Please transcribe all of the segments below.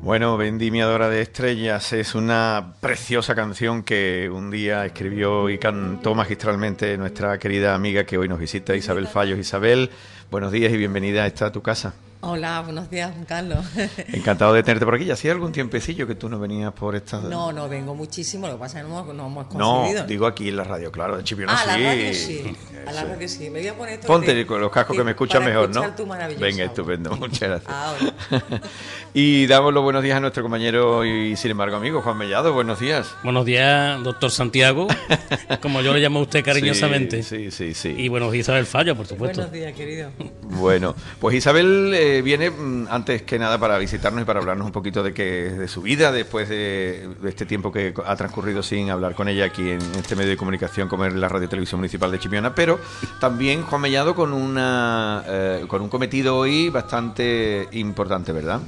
Bueno, Vendimiadora de Estrellas es una preciosa canción que un día escribió y cantó magistralmente nuestra querida amiga que hoy nos visita, Isabel Fallos. Isabel, buenos días y bienvenida a esta tu casa. Hola, buenos días, Carlos. Encantado de tenerte por aquí. Ya hacía algún tiempecillo que tú no venías por esta. No, no vengo muchísimo. Lo que pasa es que no, hemos conseguido. No, digo aquí en la radio, claro. de ah, sí. A la radio sí. A ah, la radio sí. Me voy a poner esto Ponte los cascos que me escuchan mejor, ¿no? Tu Venga, estupendo. Muchas gracias. Ahora. y damos los buenos días a nuestro compañero y, sin embargo, amigo Juan Mellado. Buenos días. Buenos días, doctor Santiago. como yo le llamo a usted cariñosamente. Sí, sí, sí, Y buenos días, Isabel Falla, por supuesto. Buenos días, querido. Bueno, pues Isabel. Eh, viene, mm, antes que nada, para visitarnos y para hablarnos un poquito de, que, de su vida después de, este tiempo que ha transcurrido sin hablar con ella aquí en este medio de comunicación como es la Radio Televisión Municipal de Chimiona, pero también Juan Mellado con, una, eh, con un cometido hoy bastante importante, ¿verdad?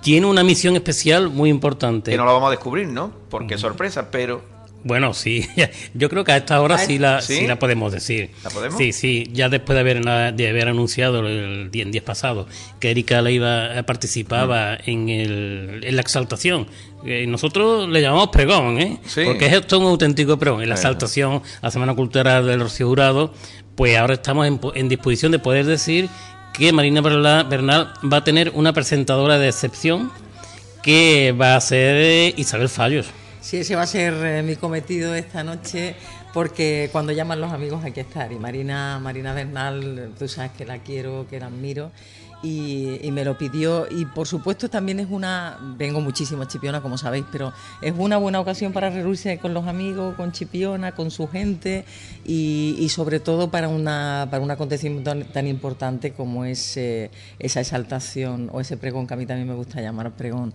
Tiene una misión especial muy importante. Que no la vamos a descubrir, ¿no? Porque sorpresa, pero bueno, sí, yo creo que a esta hora sí la, ¿Sí? la podemos decir. Sí, sí, ya después de haber, de haber anunciado el día, pasado que Erika Leiva eh, participaba mm. en, el, en la exaltación. Eh, nosotros le llamamos pregón, ¿eh? Porque es esto un auténtico pregón. En la exaltación a la Semana Cultural del Rocío Jurado, pues ahora estamos en, en disposición de poder decir que Marina Bernal va a tener una presentadora de excepción que va a ser eh, Isabel Fallos. Sí, ese va a ser eh, mi cometido esta noche, porque cuando llaman los amigos hay que estar. Y Marina, Marina Bernal, eh, tú sabes que la quiero, que la admiro. Y, me lo pidió. Y por supuesto también es una, vengo muchísimo a Chipiona como sabéis, pero es una buena ocasión para reunirse con los amigos, con Chipiona, con su gente y, sobre todo para, una, para un acontecimiento tan, importante como es eh, esa exaltación o ese pregón que a mí también me gusta llamar pregón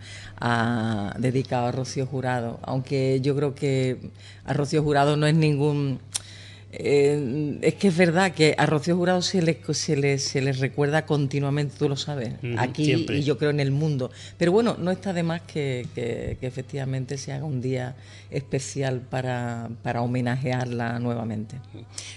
dedicado a Rocío Jurado. Aunque yo creo que a Rocío Jurado no es ningún eh, es que es verdad que a Rocío Jurado se le, se se recuerda continuamente, tú lo sabes, aquí y yo creo en el mundo. Pero bueno, no está de más que, efectivamente se haga un día especial para, para, homenajearla nuevamente.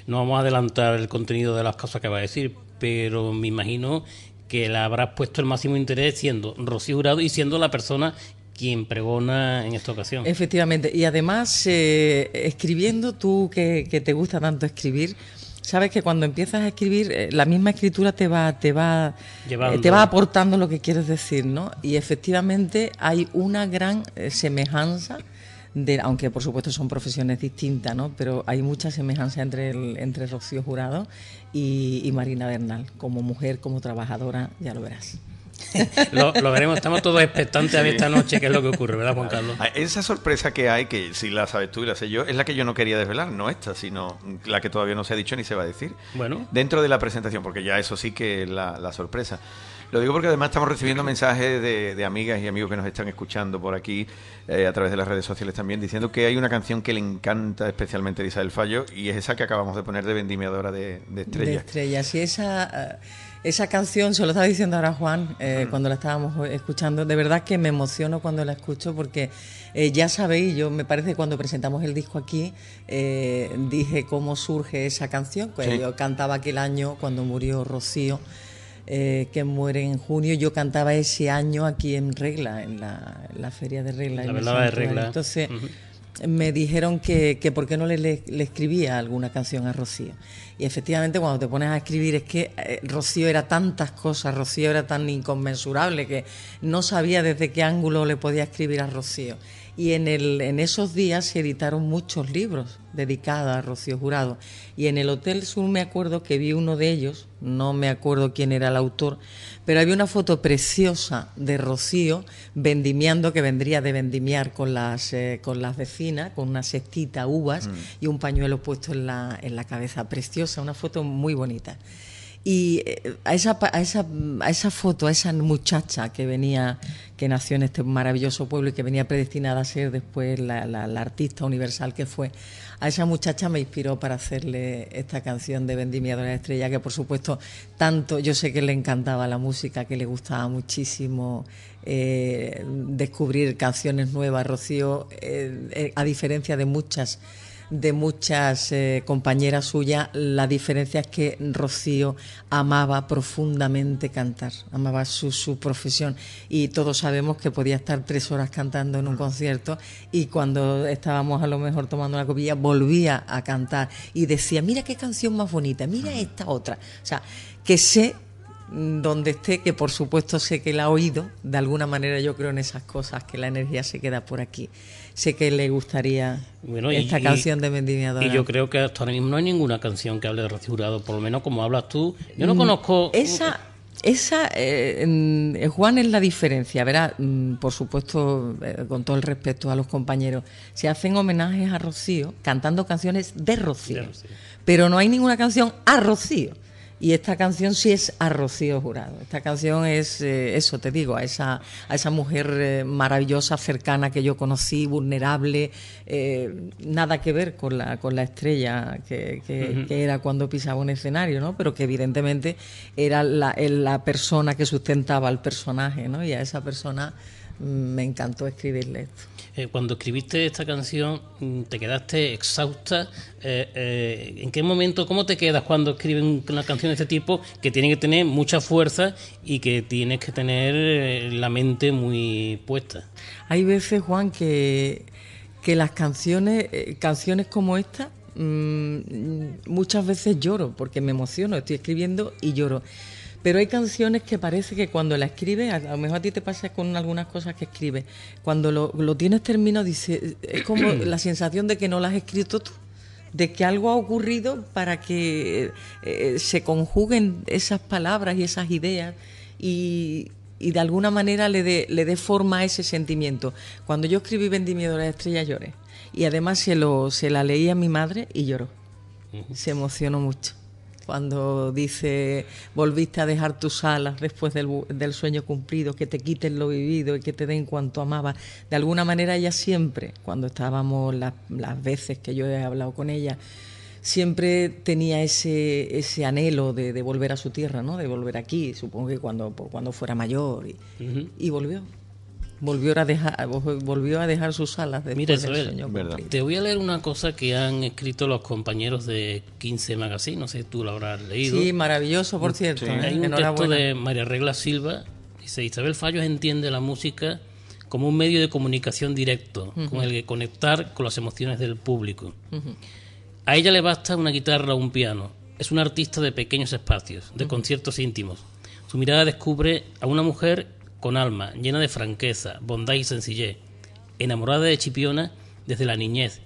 No vamos a adelantar el contenido de las cosas que va a decir, pero me imagino que la habrás puesto el máximo interés siendo Rocío Jurado y siendo la persona quien pregona en esta ocasión. Efectivamente, y además eh, escribiendo tú que, te gusta tanto escribir, sabes que cuando empiezas a escribir eh, la misma escritura te va te va eh, te va aportando lo que quieres decir, ¿no? Y efectivamente hay una gran semejanza de, aunque por supuesto son profesiones distintas, ¿no? Pero hay mucha semejanza entre el, entre Rocío Jurado y, y Marina Bernal como mujer, como trabajadora, ya lo verás. lo, veremos, estamos todos expectantes a esta noche qué es lo que ocurre, ¿verdad, Juan Carlos? Ah, esa sorpresa que hay, que si la sabes tú y la sé yo, es la que yo no quería desvelar, no esta, sino la que todavía no se ha dicho ni se va a decir. Bueno. Dentro de la presentación, porque ya eso sí que es la, sorpresa. Lo digo porque además estamos recibiendo mensajes de, amigas y amigos que nos están escuchando por aquí, eh, a través de las redes sociales también, diciendo que hay una canción que le encanta especialmente a Isabel Fallo y es esa que acabamos de poner de Vendimiadora de, de Estrellas. De Estrellas, y esa. Eh, esa canción, se lo estaba diciendo ahora Juan, eh, cuando la estábamos escuchando, de verdad que me emociono cuando la escucho porque eh, ya sabéis, yo me parece cuando presentamos el disco aquí, eh, dije cómo surge esa canción, pues yo cantaba aquel año cuando murió Rocío. que muere en junio. Yo cantaba ese año aquí en Regla, en la, feria de Regla. La de Regla. Entonces, me dijeron que, por qué no le, escribía alguna canción a Rocío. Y efectivamente cuando te pones a escribir es que eh, Rocío era tantas cosas, Rocío era tan inconmensurable que no sabía desde qué ángulo le podía escribir a Rocío. Y en, el, en esos días se editaron muchos libros dedicados a Rocío Jurado. Y en el Hotel Sur me acuerdo que vi uno de ellos, no me acuerdo quién era el autor, pero había una foto preciosa de Rocío vendimiando, que vendría de vendimiar con las, eh, con las vecinas, con una cestita, uvas mm. y un pañuelo puesto en la, en la cabeza. Preciosa, una foto muy bonita. Y eh, a esa, a, esa, a esa foto, a esa muchacha que venía, que nació en este maravilloso pueblo y que venía predestinada a ser después la, artista universal que fue, a esa muchacha me inspiró para hacerle esta canción de Vendimia de Estrella, que por supuesto tanto, yo sé que le encantaba la música, que le gustaba muchísimo eh, descubrir canciones nuevas, Rocío, eh, a diferencia de muchas de muchas eh, compañeras suyas, la diferencia es que Rocío amaba profundamente cantar, amaba su, su profesión y todos sabemos que podía estar tres horas cantando en un mm. concierto y cuando estábamos a lo mejor tomando una copilla volvía a cantar y decía, mira qué canción más bonita, mira mm. esta otra. O sea, que sé mm, donde esté, que por supuesto sé que la ha oído, de alguna manera yo creo en esas cosas, que la energía se queda por aquí sé que le gustaría esta canción de Vendimiadora. Y yo creo que hasta ahora mismo no hay ninguna canción que hable de Rocío Jurado, por lo menos como hablas tú. Yo no mm, conozco... Esa... Esa, eh, eh, Juan, es la diferencia, ¿verdad? Mm, por supuesto, eh, con todo el respeto a los compañeros, se hacen homenajes a Rocío cantando canciones de Rocío. pero no hay ninguna canción a Rocío. Y esta canción sí es a Rocío Jurado. Esta canción es eh, eso, te digo, a esa, a esa mujer eh, maravillosa, cercana que yo conocí, vulnerable, eh, nada que ver con la, con la estrella que, era cuando pisaba un escenario, ¿no? Pero que evidentemente era la, persona que sustentaba al personaje, ¿no? Y a esa persona mm, me encantó escribirle esto. Eh, cuando escribiste esta canción, mm, ¿te quedaste exhausta? Eh, eh, ¿En qué momento, cómo te quedas cuando escribes una canción de este tipo que tiene que tener mucha fuerza y que tienes que tener la mente muy puesta? Hay veces, Juan, que, que las canciones, canciones como esta, mm, mm, muchas veces lloro porque me emociono, estoy escribiendo y lloro. Pero hay canciones que parece que cuando la escribes, a, lo mejor a ti te pasa con algunas cosas que escribes, cuando lo, tienes terminado, dice, es como la sensación de que no las has escrito tú, de que algo ha ocurrido para que eh, eh, se conjuguen esas palabras y esas ideas y, de alguna manera le dé le dé forma a ese sentimiento. Cuando yo escribí Vendimia de las Estrellas lloré y además se, lo, se la leí a mi madre y lloró. Se emocionó mucho cuando dice, volviste a dejar tus alas después del, sueño cumplido, que te quiten lo vivido y que te den cuanto amaba. De alguna manera ella siempre, cuando estábamos las, veces que yo he hablado con ella, siempre tenía ese, anhelo de, de volver a su tierra, ¿no? de volver aquí, supongo que cuando, cuando fuera mayor, y volvió volvió a dejar volvió a dejar sus alas Mira, Isabel, sueño te voy a leer una cosa que han escrito los compañeros de 15 Magazine, no sé si tú lo habrás leído. Sí, maravilloso, por cierto. ¿eh? Hay un texto de María Regla Silva, dice Isabel Fallos entiende la música como un medio de comunicación directo, con el que conectar con las emociones del público. A ella le basta una guitarra o un piano. Es una artista de pequeños espacios, de conciertos íntimos. Su mirada descubre a una mujer con alma, llena de franqueza, bondad y sencillez, enamorada de Chipiona desde la niñez.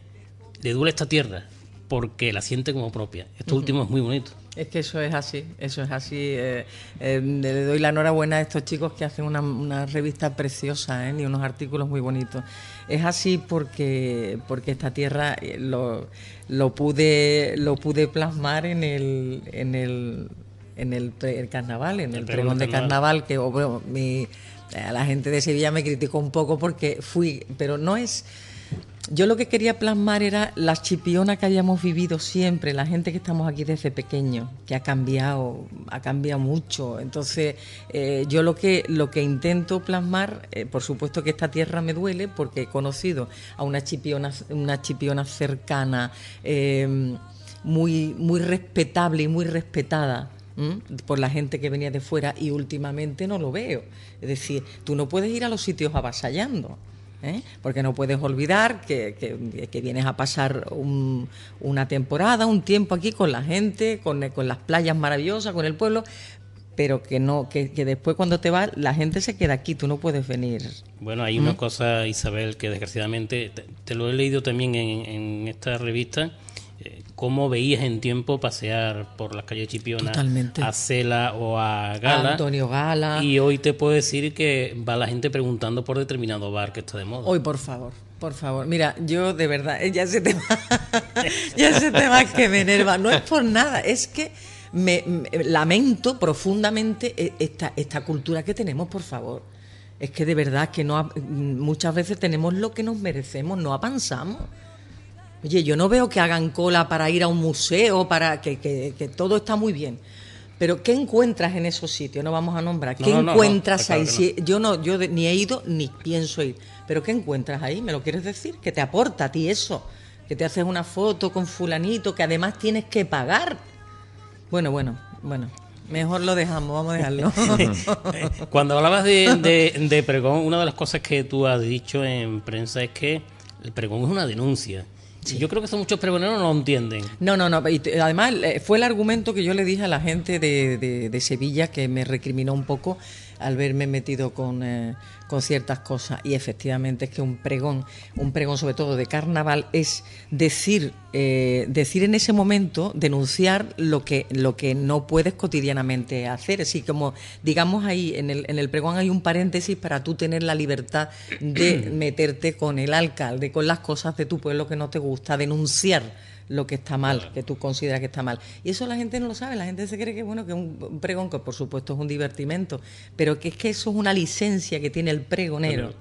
Le duele esta tierra porque la siente como propia. Esto último es muy bonito. Es que eso es así, eso es así. Eh, eh, le doy la enhorabuena a estos chicos que hacen una, revista preciosa ¿eh? y unos artículos muy bonitos. Es así porque, porque esta tierra lo, pude, lo pude plasmar en el, en el en el, carnaval, en el, pregón de carnaval, que oh, eh, la gente de Sevilla me criticó un poco porque fui, pero no es... Yo lo que quería plasmar era la chipiona que habíamos vivido siempre, la gente que estamos aquí desde pequeño, que ha cambiado, ha cambiado mucho. Entonces, eh, yo lo que, lo que intento plasmar, eh, por supuesto que esta tierra me duele porque he conocido a una chipiona, una chipiona cercana, muy, muy respetable y muy respetada por la gente que venía de fuera y últimamente no lo veo. Es decir, tú no puedes ir a los sitios avasallando. ¿eh? porque no puedes olvidar que, que, vienes a pasar una temporada, un tiempo aquí con la gente, con, las playas maravillosas, con el pueblo, pero que no, que, que, después cuando te vas la gente se queda aquí, tú no puedes venir. Bueno, hay una ¿Mm? cosa, Isabel, que desgraciadamente te, lo he leído también en, en esta revista eh, cómo veías en tiempo pasear por las calles Chipiona a Cela o a Gala. Antonio Gala. Y hoy te puedo decir que va la gente preguntando por determinado bar que está de moda. Hoy, por favor. Por favor, mira, yo de verdad, eh, ya ese tema, ya ese tema que me enerva, no es por nada, es que me, lamento profundamente e, esta, esta cultura que tenemos, por favor. Es que de verdad que no mm, muchas veces tenemos lo que nos merecemos, no avanzamos. Oye, yo no veo que hagan cola para ir a un museo, para que, todo está muy bien. Pero ¿qué encuentras en esos sitios? No vamos a nombrar. ¿Qué encuentras ahí? yo no, yo ni he ido ni pienso ir. Pero ¿qué encuentras ahí? ¿Me lo quieres decir? ¿Qué te aporta a ti eso? Que te haces una foto con fulanito que además tienes que pagar. Bueno, bueno, bueno. Mejor lo dejamos, vamos a dejarlo. Cuando hablabas de, de, pregón, una de las cosas que tú has dicho en prensa es que el pregón es una denuncia. Yo creo que son muchos pregoneros no lo entienden. No, no, no. además, eh, fue el argumento que yo le dije a la gente de, de Sevilla que me recriminó un poco al verme metido eh, con, ciertas cosas. Y efectivamente es que un pregón, un pregón sobre todo de carnaval, es decir, eh, decir en ese momento, denunciar lo que, lo que no puedes cotidianamente hacer. Así como, digamos ahí, en el, en el pregón hay un paréntesis para tú tener la libertad de meterte con el alcalde, con las cosas de tu pueblo que no te gusta, denunciar lo que está mal, que tú consideras que está mal. Y eso la gente no lo sabe, la gente se cree que bueno, que un pregón, que por supuesto es un divertimento, pero que es que eso es una licencia que tiene el pregonero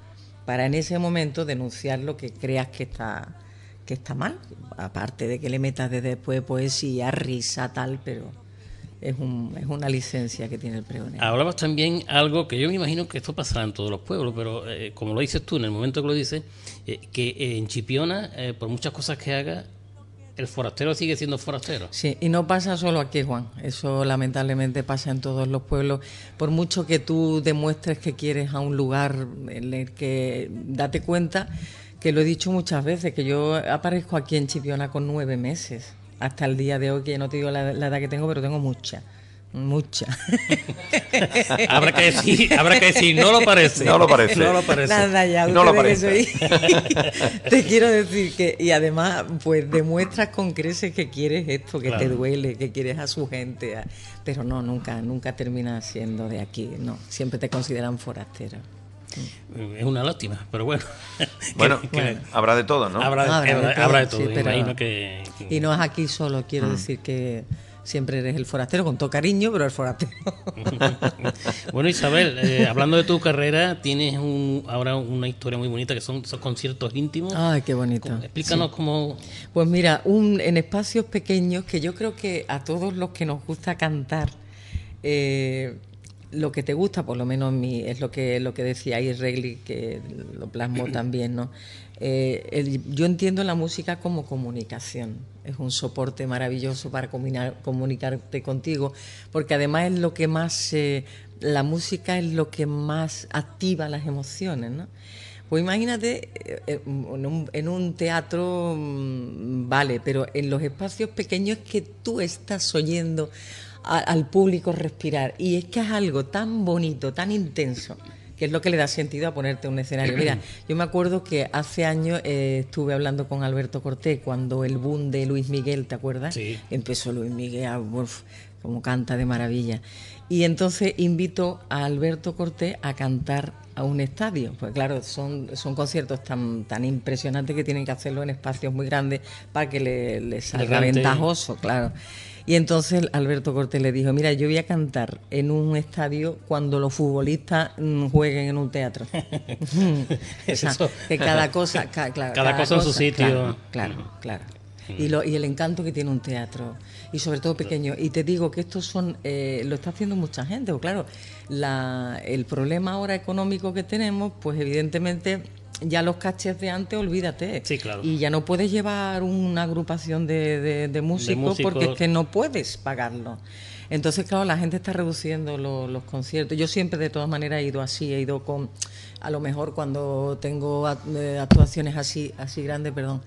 para en ese momento denunciar lo que creas que está que está mal, aparte de que le metas desde después poesía, risa, tal, pero es, un, es una licencia que tiene el pregonero. Hablabas también algo que yo me imagino que esto pasará en todos los pueblos, pero eh, como lo dices tú, en el momento que lo dices, eh, que eh, en Chipiona, por muchas cosas que haga, el forastero sigue siendo forastero. Sí, y no pasa solo aquí, Juan. Eso lamentablemente pasa en todos los pueblos. Por mucho que tú demuestres que quieres a un lugar en el que date cuenta, que lo he dicho muchas veces, que yo aparezco aquí en Chipiona con nueve meses. Hasta el día de hoy, que no te digo la, la edad que tengo, pero tengo mucha. Mucha. habrá, que decir, habrá que no lo parece. No lo parece. No lo parece. Nada, ya, no lo parece. te quiero decir que, y además, pues demuestras con creces que quieres esto, que te duele, que quieres a su gente. pero no, nunca, nunca terminas siendo de aquí, no. Siempre te consideran forastero Es una lástima, pero bueno. Bueno, habrá de todo, ¿no? Habrá, de todo, Y no es aquí solo, quiero mm. decir que siempre eres el forastero, con todo cariño, pero el forastero. bueno, Isabel, eh, hablando de tu carrera, tienes ahora una historia muy bonita que son esos conciertos íntimos. Ay, qué bonito. Explícanos cómo... Pues mira, un, en espacios pequeños que yo creo que a todos los que nos gusta cantar, eh, lo que te gusta, por lo menos a es lo que, lo que decía ahí Regli, que lo plasmo también, ¿no? Eh, yo entiendo la música como comunicación es un soporte maravilloso para combinar, comunicarte contigo, porque además es lo que más, eh, la música es lo que más activa las emociones, ¿no? Pues imagínate eh, eh, en un, teatro, mm, vale, pero en los espacios pequeños es que tú estás oyendo al público respirar. Y es que es algo tan bonito, tan intenso, que es lo que le da sentido a ponerte un escenario. Mira, yo me acuerdo que hace años eh, estuve hablando con Alberto Cortés cuando el boom de Luis Miguel, ¿te acuerdas? Sí. Empezó Luis Miguel a, ah, como canta de maravilla. Y entonces invito a Alberto Cortés a cantar a un estadio. Pues claro, son, son conciertos tan, tan impresionantes que tienen que hacerlo en espacios muy grandes para que le, salga ventajoso, claro. Y entonces Alberto Cortés le dijo, mira, yo voy a cantar en un estadio cuando los futbolistas mm, jueguen en un teatro. que cada cosa, cada, cosa, en su sitio. Claro, claro. Y, lo, y el encanto que tiene un teatro y sobre todo pequeño. Y te digo que esto son, eh, lo está haciendo mucha gente, o claro, el problema ahora económico que tenemos, pues evidentemente ya los caches de antes, olvídate. Sí, claro. Y ya no puedes llevar una agrupación de, músicos, porque es que no puedes pagarlo. Entonces, claro, la gente está reduciendo los conciertos. Yo siempre, de todas maneras, he ido así, he ido con, a lo mejor cuando tengo eh, actuaciones así, así grandes, perdón,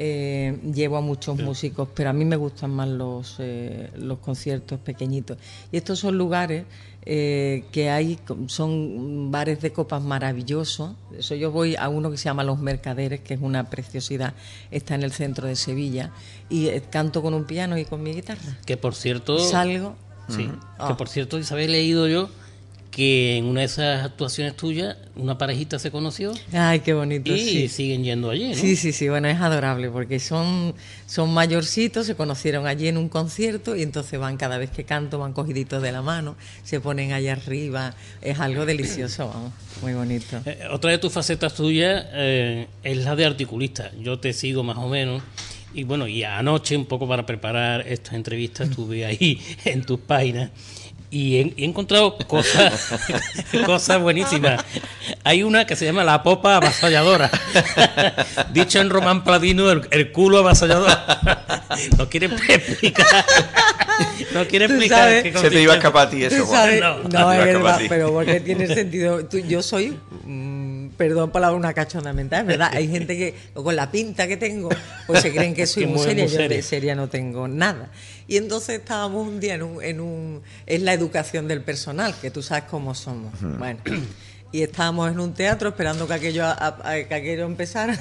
eh, llevo a muchos músicos, pero a mí me gustan más los, eh, los conciertos pequeñitos. Y estos son lugares eh, que hay, son bares de copas maravillosos. Eso yo voy a uno que se llama Los Mercaderes, que es una preciosidad, está en el centro de Sevilla, y eh, canto con un piano y con mi guitarra. Que por cierto... Salgo. Sí, que ah. por cierto, Isabel, he leído yo que en una de esas actuaciones tuyas una parejita se conoció. Ay, qué bonito. Y siguen yendo allí. Sí, sí, sí, bueno, es adorable porque son, son mayorcitos, se conocieron allí en un concierto y entonces van cada vez que canto, van cogiditos de la mano, se ponen allá arriba, es algo delicioso, vamos, muy bonito. Eh, otra de tus facetas tuyas eh, es la de articulista, yo te sigo más o menos. Y bueno, y anoche, un poco para preparar estas entrevistas, estuve ahí en tus páginas y he, encontrado cosas, cosas buenísimas. Hay una que se llama la popa avasalladora. Dicho en román Pladino, el, culo avasallador. no quiere explicar. No quiere explicar. se te iba a escapar a ti eso. no, es verdad, pero porque tiene sentido. yo soy perdón por una cachonda mental, ¿verdad? Hay gente que, con la pinta que tengo, pues se creen que soy muy, seria, yo de seria no tengo nada. Y entonces estábamos un día en un, en un... es la educación del personal, que tú sabes cómo somos. Bueno, y estábamos en un teatro esperando que aquello, que aquello empezara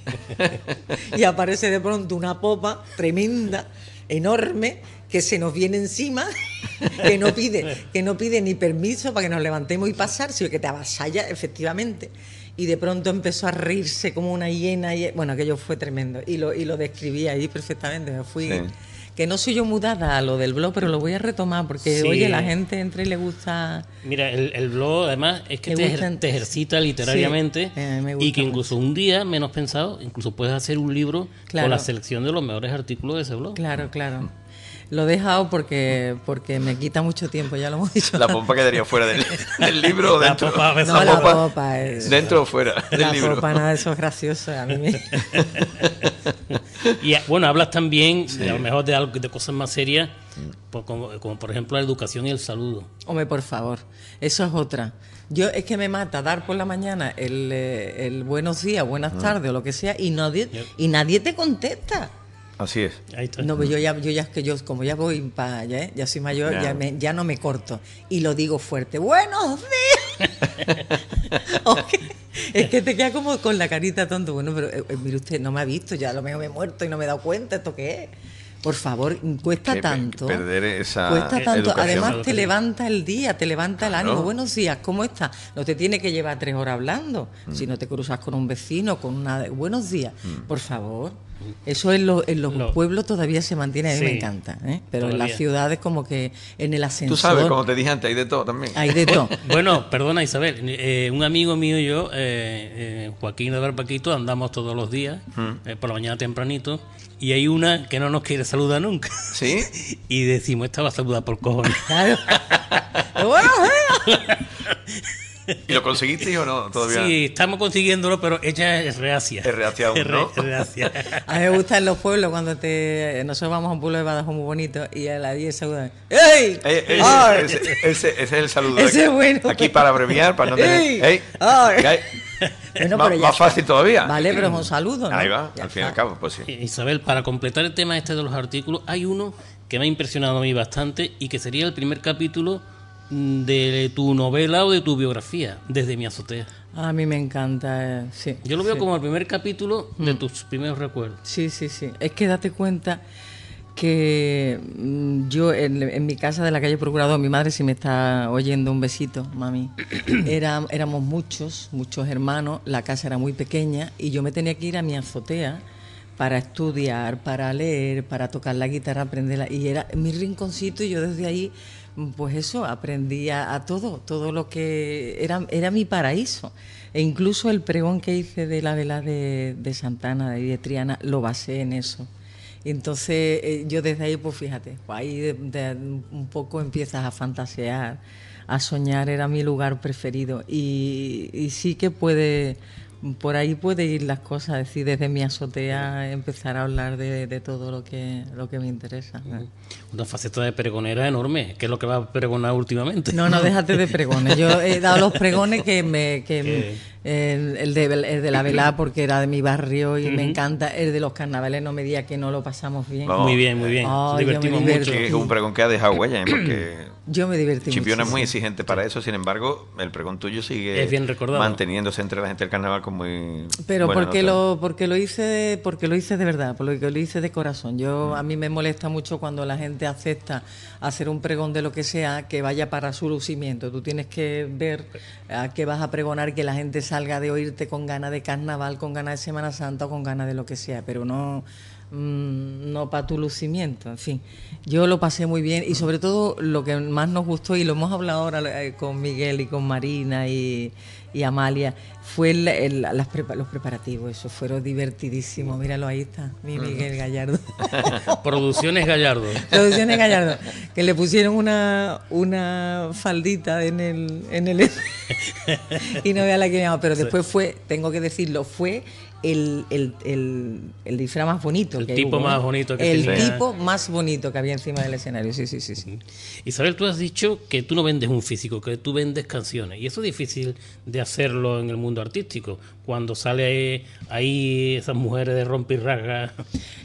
y aparece de pronto una popa tremenda, enorme, que se nos viene encima, que no pide, que no pide ni permiso para que nos levantemos y pasar, sino que te avasalla efectivamente. Y de pronto empezó a reírse como una hiena. Y, bueno, aquello fue tremendo. Y lo, y lo describí ahí perfectamente. Me fui. Que no soy yo mudada a lo del blog, pero lo voy a retomar porque, oye, la gente entra y le gusta. Mira, el, blog además es que te, ejercita literariamente eh, y que incluso un día, menos pensado, incluso puedes hacer un libro con la selección de los mejores artículos de ese blog. Claro, claro. Lo he dejado porque, porque me quita mucho tiempo, ya lo hemos dicho. La popa quedaría fuera del, libro o dentro. La no, la popa, Dentro o fuera del la popa, nada, eso es gracioso. A mí y bueno, hablas también, a lo mejor, de, de cosas más serias, pues, como, por ejemplo la educación y el saludo. Hombre, por favor, eso es otra. Yo es que me mata dar por la mañana el, eh, buenos días, buenas ah. tardes o lo que sea y nadie, y nadie te contesta. Así es. No, pues yo ya, yo ya, que yo como ya voy para allá, ¿eh? ya soy mayor, ya, ya no me corto. Y lo digo fuerte. Buenos días. Es que te queda como con la carita tonto. Bueno, pero eh, mire usted, no me ha visto, ya a lo mejor me he muerto y no me he dado cuenta esto qué es. Por favor, cuesta tanto. Perder esa. Cuesta eh, tanto. Además, te levanta el día, te levanta el ánimo. Buenos días, ¿cómo estás? No te tiene que llevar tres horas hablando. Mm. Si no te cruzas con un vecino, con una. Buenos días, mm. por favor. Eso en, en los pueblos todavía se mantiene, a mí me encanta, ¿eh? pero en las ciudades como que en el ascensor... Tú sabes, como te dije antes, hay de todo también. Hay de todo. bueno, perdona Isabel, eh, un amigo mío y yo, eh, Joaquín de Barpaquito, andamos todos los días, mm. por la mañana tempranito, y hay una que no nos quiere saludar nunca. ¿Sí? y decimos, esta va a saludar por cojones. ¿Y lo conseguiste o no todavía? Sí, estamos consiguiéndolo, pero ella es reacia. Es reacia aún, ¿no? Es reacia. A mí me gustan los pueblos cuando te... Nosotros vamos a un pueblo de Badajoz muy bonito y a la 10 saludan. ¡Ey! ¡Ey! ese, es el saludo. Ese es bueno. Aquí para abreviar, para no tener... ¡Ey! ey. más, fácil todavía. Vale, pero es un saludo. ¿no? Ahí va, al fin y al cabo, pues sí. Eh, Isabel, para completar el tema este de los artículos, hay uno que me ha impresionado a mí bastante y que sería el primer capítulo de tu novela o de tu biografía, desde mi azotea. A mí me encanta, eh, sí. Yo lo veo como el primer capítulo de mm. tus primeros recuerdos. Sí, sí, sí. Es que date cuenta que mm, yo en, mi casa de la calle Procurador, mi madre si me está oyendo, un besito, mami, Era, éramos muchos, muchos hermanos, la casa era muy pequeña y yo me tenía que ir a mi azotea para estudiar, para leer, para tocar la guitarra, aprenderla. Y era mi rinconcito y yo desde ahí pues eso, aprendí a, todo, todo lo que era, era mi paraíso. E incluso el pregón que hice de la vela de, de Santana, de Triana, lo basé en eso. entonces eh, yo desde ahí, pues fíjate, ahí un poco empiezas a fantasear, a soñar, era mi lugar preferido. y sí que puede por ahí puede ir las cosas, es decir, desde mi azotea empezar a hablar de, todo lo que, lo que me interesa. Una faceta de pregonera enorme, ¿Qué es lo que va a pregonar últimamente. No, no, déjate de pregones. Yo he dado los pregones que me... Que el, de, la velada porque era de mi barrio y me encanta. El de los carnavales, no me diga que no lo pasamos bien. Muy bien, muy bien. Oh, divertimos mucho. Es un pregón que ha dejado huella, porque yo me divertí Chipiona es muy exigente para eso, sin embargo, el pregón tuyo sigue bien manteniéndose entre la gente del carnaval como muy Pero porque lo porque lo hice de, porque lo hice de verdad, porque lo hice de corazón. Yo mm. a mí me molesta mucho cuando la gente acepta hacer un pregón de lo que sea que vaya para su lucimiento. Tú tienes que ver a qué vas a pregonar, que la gente salga de oírte con ganas de carnaval, con ganas de Semana Santa o con ganas de lo que sea, pero no Mm, no para tu lucimiento, en fin. Yo lo pasé muy bien y sobre todo lo que más nos gustó, y lo hemos hablado ahora eh, con Miguel y con Marina y, Amalia, fue los preparativos, eso fueron divertidísimos. Míralo, ahí está, mi Miguel Gallardo. Producciones Gallardo. Producciones Gallardo, que le pusieron una, una faldita en el... En el y no vea la que me llamaba, pero después fue, tengo que decirlo, fue el, el, disfraz más bonito. El tipo más bonito que El tipo más bonito que había encima del escenario, sí, sí, sí, sí. Isabel, tú has dicho que tú no vendes un físico, que tú vendes canciones. Y eso es difícil de hacerlo en el mundo artístico, cuando sale ahí esas mujeres de rompirraga.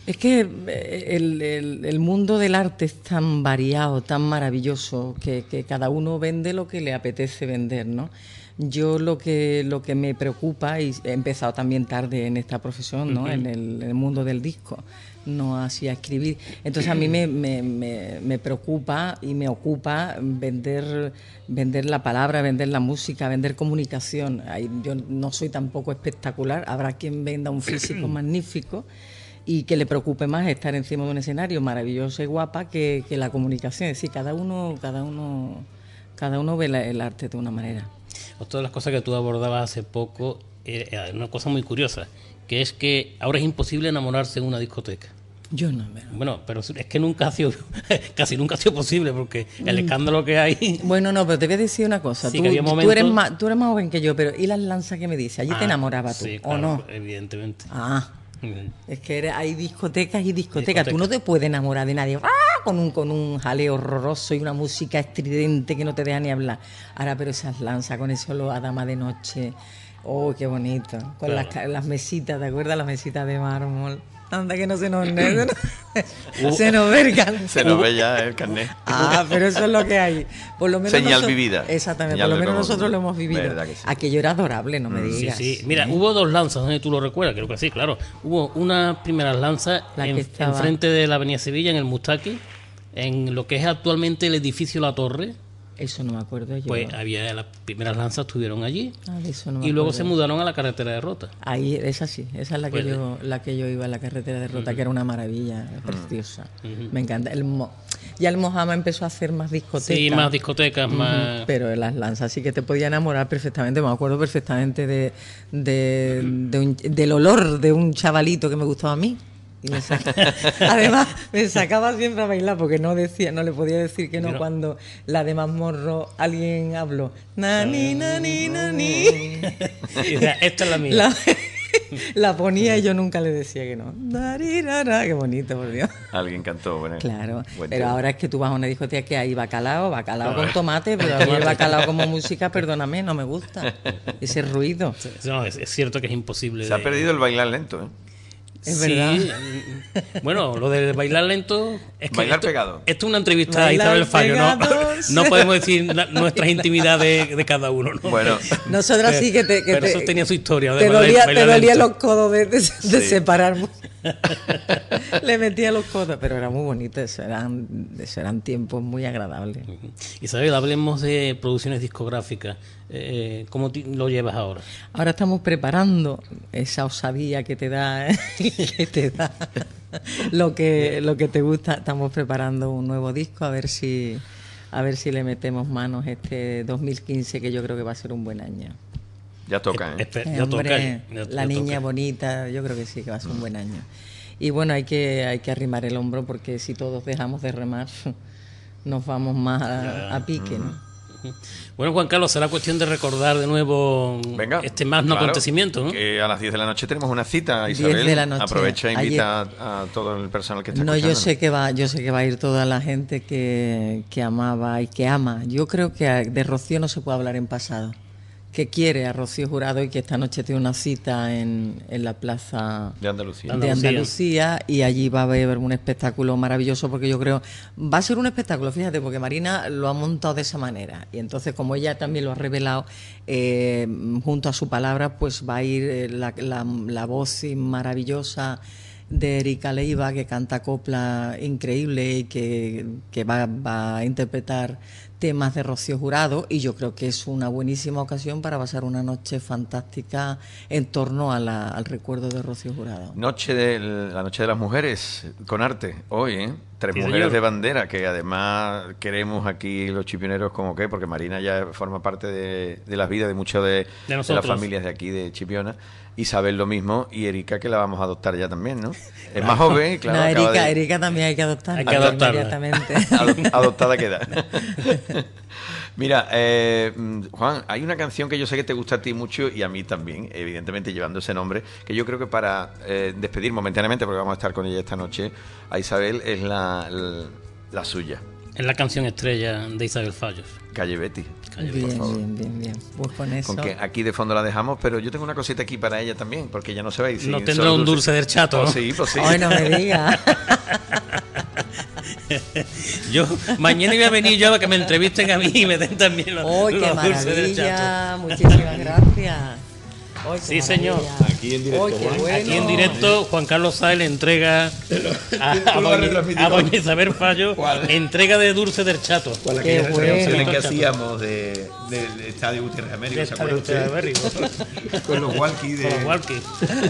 Es que eh, el, mundo del arte es tan variado, tan maravilloso, que, que cada uno vende lo que le apetece vender, ¿no? Yo lo que, lo que me preocupa, y he empezado también tarde en esta profesión, ¿no? en, el, mundo del disco, no hacía escribir. Entonces a mí me, me, preocupa y me ocupa vender, vender la palabra, vender la música, vender comunicación. Yo no soy tampoco espectacular, habrá quien venda un físico magnífico y que le preocupe más estar encima de un escenario maravilloso y guapa que, que la comunicación. Es cada uno, cada uno, cada uno ve el arte de una manera otra todas las cosas que tú abordabas hace poco, eh, eh, una cosa muy curiosa, que es que ahora es imposible enamorarse en una discoteca. Yo no Bueno, pero es que nunca ha sido, casi nunca ha sido posible porque el mm. escándalo que hay. Bueno, no, pero te voy a decir una cosa. tú, eres más, joven que yo, pero ¿y las lanzas que me dice Allí te ah, enamorabas tú, ¿o no? Evidentemente. Ah. Es que hay discotecas y discotecas. Tú no te puedes enamorar de nadie. ¡Ah! Con un, con un jaleo horroroso y una música estridente que no te deja ni hablar. Ahora, pero esas lanzas con eso solo a dama de noche. Oh, qué bonito. Con las, las mesitas, ¿te acuerdas? Las mesitas de mármol. Anda que no se nos uh. se, nos, ve el carnet. Se nos ve uh. ya el carnet. Ah, pero eso es lo que hay. Por lo menos Señal vivida. Exactamente, por lo menos nosotros lo hemos vivido. Aquello era adorable, no me mm, digas. Sí, sí. Mira, mm. hubo dos lanzas, no tú lo recuerdas, creo que sí, claro. Hubo una primera lanza La en, enfrente de la Avenida Sevilla, en el Mustaki, en lo que es actualmente el edificio La Torre eso no me acuerdo yo. Pues había las primeras lanzas estuvieron allí ah, y luego se mudaron a la carretera de Rota. Ahí esa sí, esa es la que pues, yo eh, la que yo iba a la carretera de Rota que era una maravilla, preciosa. Me encanta el ya el Mojama empezó a hacer más discotecas. Sí, más discotecas, más pero las lanzas sí que te podía enamorar perfectamente, me acuerdo perfectamente de, del olor de un chavalito que me gustaba a mí. además, me sacaba siempre a bailar porque no decía, no le podía decir que no, cuando la de morro alguien habló. Nani, nani, nani. esta es la mía. La, ponía y yo nunca le decía que no. Qué bonito, por Dios. Alguien cantó, bueno. Claro. pero ahora es que tú vas a una discoteca que hay bacalao, bacalao con tomate, pero el bacalao como música, perdóname, no me gusta. Ese ruido. No, es, cierto que es imposible. Se ha perdido el bailar lento, ¿eh? Es verdad. Mm, mm. Bueno, lo de bailar lento. Es bailar pegado. Esto es una entrevista a Isabel Fallo. No, no podemos decir nuestras intimidades de, cada uno. ¿no? Bueno. Nosotras sí que te. eso tenía su historia. Te, dolía, te dolía los codos de, separarnos. le metía los codos, pero era muy bonito, eso eran, tiempos muy agradables. Isabel, hablemos de producciones discográficas. Eh, eh ¿Cómo lo llevas ahora? Ahora estamos preparando esa osadía que te da, lo que, lo que te gusta. Estamos preparando un nuevo disco, a ver si a ver si le metemos manos este 2015, que yo creo que va a ser un buen año. Ya toca, ¿eh? la niña bonita, yo creo que sí, que va a ser un buen año. Y bueno, hay que, hay que arrimar el hombro porque si todos dejamos de remar, nos vamos más a, pique, mm. Bueno, Juan Carlos, será cuestión de recordar de nuevo este más acontecimiento. Que a las 10 de la noche tenemos una cita, Isabel. aprovecha e invita a, todo el personal que está No, yo sé que va, yo sé que va a ir toda la gente que, que amaba y que ama. Yo creo que de Rocío no se puede hablar en pasado que quiere a Rocío Jurado y que esta noche tiene una cita en, en la Plaza de Andalucía. y allí va a haber un espectáculo maravilloso porque yo creo, va a ser un espectáculo, fíjate, porque Marina lo ha montado de esa manera y entonces como ella también lo ha revelado eh, junto a su palabra, pues va a ir eh, la, la voz maravillosa de Erika Leiva, que canta copla increíble y que, va, a interpretar temas de Rocío Jurado. Y yo creo que es una buenísima ocasión para pasar una noche fantástica en torno al recuerdo de Rocío Jurado. Noche de la Noche de las Mujeres con arte, hoy, ¿eh? Tres mujeres de bandera, que además queremos aquí los chipioneros como que, porque Marina ya forma parte de, de las vidas de muchas de las familias de aquí de Chipiona. Isabel lo mismo y Erika que la vamos a adoptar ya también, ¿no? Es más joven, claro. Erika, Erika también hay que adoptar. Hay que Inmediatamente. Adoptada queda. Mira, eh, mm, Juan, hay una canción que yo sé que te gusta a ti mucho y a mí también, evidentemente llevando ese nombre, que yo creo que para eh, despedir momentáneamente, porque vamos a estar con ella esta noche, a Isabel es la, la suya. Es la canción estrella de Isabel Fallos. Calle Betty. Calle bien, bien, bien, bien. Pues con eso. que aquí de fondo la dejamos, pero yo tengo una cosita aquí para ella también, porque ella no se va a ir. No tendrá un dulce, de del chato. Pues sí, pues sí. Ay, no me digas. yo mañana voy a venir yo a que me entrevisten a mí y me den también los, oh, los qué maravilla. chato. Muchísimas gracias sí, señor. Aquí en directo, Juan. Carlos Sáez le entrega a, Doña Isabel Fallo entrega de dulce del chato. ¿Cuál, qué bueno. que hacíamos de del estadio Gutiérrez América ¿se acuerdan Con los walkie de... Con los walkies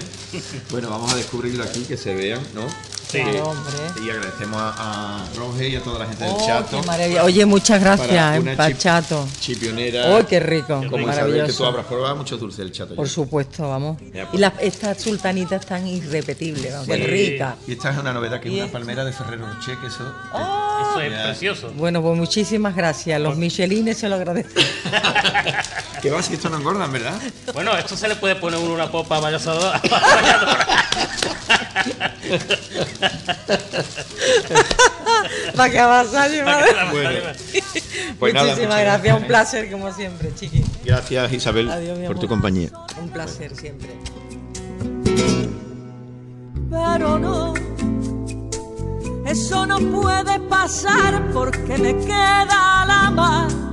bueno, vamos a descubrirlo aquí, que se vean, ¿no? Sí. y agradecemos a, a, Roger y a toda la gente del oh, Chato. Oye, muchas gracias, eh, para Chato. chipionera. ¡Oh, qué rico! Como sabes que tú abras probado mucho dulce del Chato. Por supuesto, vamos. Pues. Y estas sultanitas tan irrepetibles, vamos, ricas. Y esta es una novedad, que es una palmera de Ferrero Rocher, que eso... Oh, eso es precioso. Bueno, pues muchísimas gracias. Los Michelines se lo agradecen. ¿Qué va si esto no engorda, verdad? Bueno, esto se le puede poner uno una popa mayasada. Para que pues pues Muchísimas gracias, un placer como siempre, chiqui. Gracias Isabel por tu compañía. Un placer siempre. Pero no, eso no puede pasar porque me queda la más.